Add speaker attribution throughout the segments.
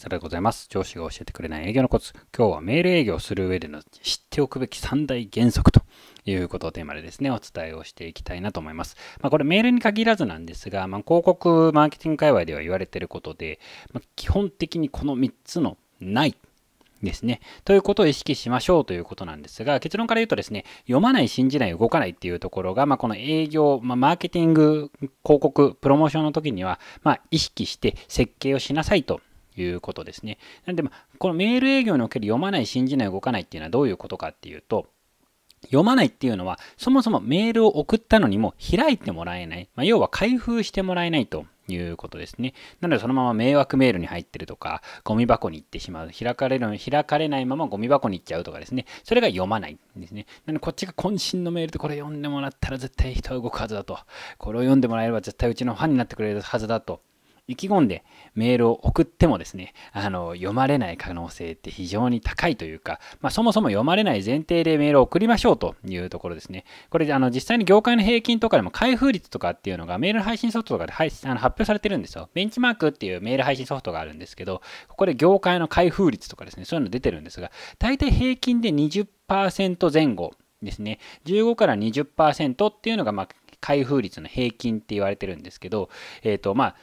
Speaker 1: さらでございます。上司が教えてくれない営業のコツ。今日はメール営業する上での知っておくべき3大原則ということをテーマでですね、お伝えをしていきたいなと思います。まあ、これメールに限らずなんですが、まあ、広告マーケティング界隈では言われていることで、まあ、基本的にこの3つのないですね。ということを意識しましょうということなんですが、結論から言うとですね、読まない、信じない、動かないっていうところが、まあ、この営業、まあ、マーケティング、広告、プロモーションの時には、まあ、意識して設計をしなさいということですね。なんで、このメール営業における読まない、信じない、動かないっていうのはどういうことかっていうと、読まないっていうのは、そもそもメールを送ったのにも開いてもらえない。まあ、要は開封してもらえないということですね。なのでそのまま迷惑メールに入ってるとか、ゴミ箱に行ってしまう。開かれる開かれないままゴミ箱に行っちゃうとかですね。それが読まないんですね。なのでこっちが渾身のメールでこれ読んでもらったら絶対人は動くはずだと。これを読んでもらえれば絶対うちのファンになってくれるはずだと意気込んでメールを送ってもですね、あの、読まれない可能性って非常に高いというか、まあ、そもそも読まれない前提でメールを送りましょうというところですね。これ、あの、実際に業界の平均とかでも開封率とかっていうのがメール配信ソフトとかで配あの発表されてるんですよ。ベンチマークっていうメール配信ソフトがあるんですけど、ここで業界の開封率とかですね、そういうの出てるんですが、大体平均で20%前後ですね、15から20%っていうのが、まあ、開封率の平均って言われてるんですけど、えっ、ー、と、まあ、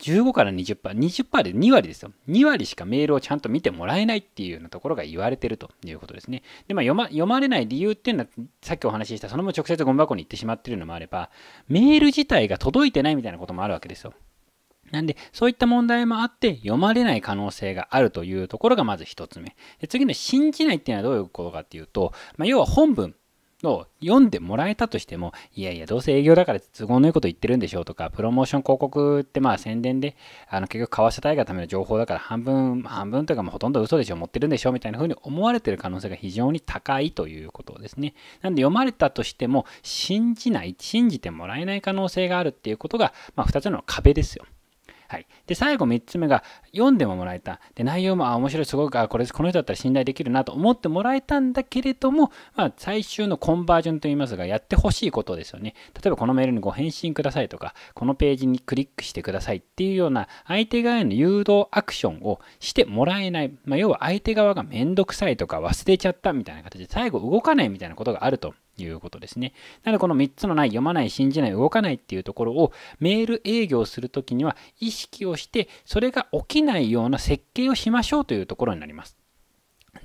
Speaker 1: 15から20%、20%で2割ですよ。2割しかメールをちゃんと見てもらえないっていうようなところが言われてるということですね。で、まあ読ま、読まれない理由っていうのは、さっきお話しした、そのまま直接ゴミ箱に行ってしまってるのもあれば、メール自体が届いてないみたいなこともあるわけですよ。なんで、そういった問題もあって、読まれない可能性があるというところがまず一つ目。で次の信じないっていうのはどういうことかっていうと、まあ、要は本文、を読んでもらえたとしても、いやいや、どうせ営業だから都合のいいこと言ってるんでしょうとか、プロモーション広告ってまあ宣伝で、あの結局買わせたいがための情報だから半分、半分というかもうほとんど嘘でしょ、持ってるんでしょみたいな風に思われてる可能性が非常に高いということですね。なんで読まれたとしても、信じない、信じてもらえない可能性があるっていうことが、まあ2つの壁ですよ。はい。で、最後3つ目が、読んでももらえた。で、内容も、あ、面白い、すごく、あ、これ、この人だったら信頼できるなと思ってもらえたんだけれども、まあ、最終のコンバージョンといいますが、やってほしいことですよね。例えば、このメールにご返信くださいとか、このページにクリックしてくださいっていうような、相手側への誘導アクションをしてもらえない。まあ、要は、相手側がめんどくさいとか、忘れちゃったみたいな形で、最後動かないみたいなことがあるということですね。なのでこの3つのない、読まない、信じない、動かないっていうところをメール営業するときには意識をしてそれが起きないような設計をしましょうというところになります。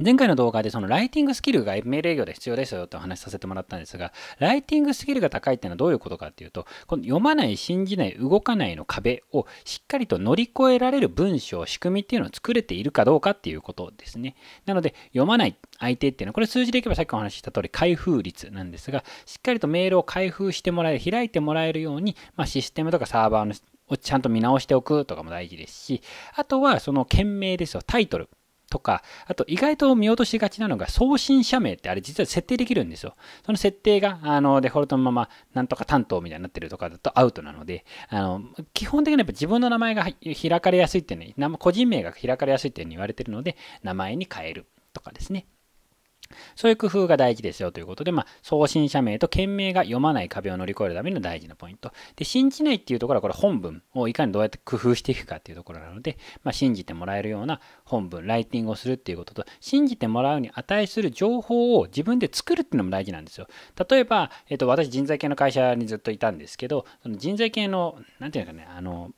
Speaker 1: 前回の動画でそのライティングスキルがール営業で必要ですよってお話しさせてもらったんですが、ライティングスキルが高いっていうのはどういうことかっていうと、この読まない、信じない、動かないの壁をしっかりと乗り越えられる文章、仕組みっていうのを作れているかどうかっていうことですね。なので、読まない相手っていうのは、これ数字でいけばさっきお話しした通り開封率なんですが、しっかりとメールを開封してもらえる、開いてもらえるように、まあ、システムとかサーバーをちゃんと見直しておくとかも大事ですし、あとはその件名ですよ、タイトル。とか、あと意外と見落としがちなのが送信者名ってあれ実は設定できるんですよ。その設定があのデフォルトのままなんとか担当みたいになってるとかだとアウトなので、あの基本的にやっぱ自分の名前が開かれやすいってね、個人名が開かれやすいっていうに言われてるので、名前に変えるとかですね。そういう工夫が大事ですよということで、まあ、送信者名と件名が読まない壁を乗り越えるための大事なポイント。で、信じないっていうところは、これ本文をいかにどうやって工夫していくかっていうところなので、まあ、信じてもらえるような本文、ライティングをするっていうことと、信じてもらうに値する情報を自分で作るっていうのも大事なんですよ。例えば、えっ、と、私、人材系の会社にずっといたんですけど、その人材系の、なんていうかね、あの、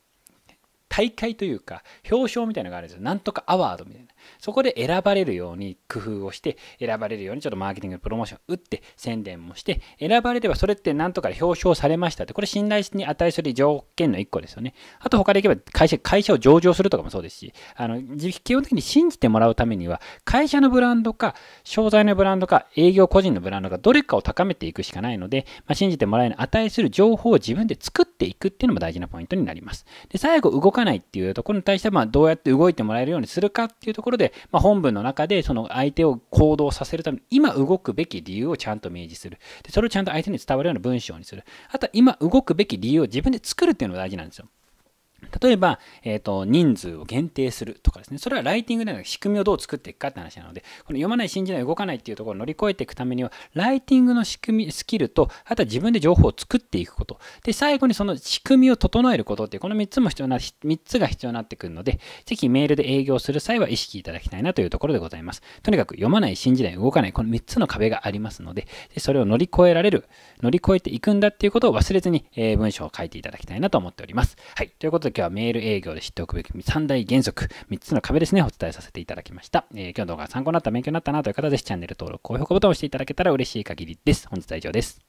Speaker 1: 大会というか表彰みたいなのがあるんですよ。なんとかアワードみたいな。そこで選ばれるように工夫をして選ばれるようにちょっとマーケティングプロモーションを打って宣伝もして選ばれればそれってなんとかで表彰されましたってこれ信頼に値する条件の1個ですよねあと他でいけば会社会社を上場するとかもそうですしあの基本的に信じてもらうためには会社のブランドか商材のブランドか営業個人のブランドかどれかを高めていくしかないので、まあ、信じてもらえない値する情報を自分で作っていくっていうのも大事なポイントになりますで最後動かないっていうところに対してまあどうやって動いてもらえるようにするかっていうところで、まあ、本文の中でその i 相手を行動させるために今動くべき理由をちゃんと明示するでそれをちゃんと相手に伝わるような文章にするあとは今動くべき理由を自分で作るっていうのが大事なんですよ例えば、えっ、ー、と、人数を限定するとかですね。それはライティングでは仕組みをどう作っていくかって話なので、この読まない、信じない、動かないっていうところを乗り越えていくためには、ライティングの仕組み、スキルと、あとは自分で情報を作っていくこと。で、最後にその仕組みを整えることっていう、この3つも必要な、3つが必要になってくるので、ぜひメールで営業する際は意識いただきたいなというところでございます。とにかく読まない、信じない、動かない、この3つの壁がありますので、でそれを乗り越えられる、乗り越えていくんだっていうことを忘れずに、えー、文章を書いていただきたいなと思っております。はい。ということで、時はメール営業で知っておくべき三大原則、3つの壁ですね、お伝えさせていただきました。えー、今日の動画が参考になった、勉強になったなという方は、ぜひチャンネル登録、高評価ボタンを押していただけたら嬉しい限りです。本日は以上です。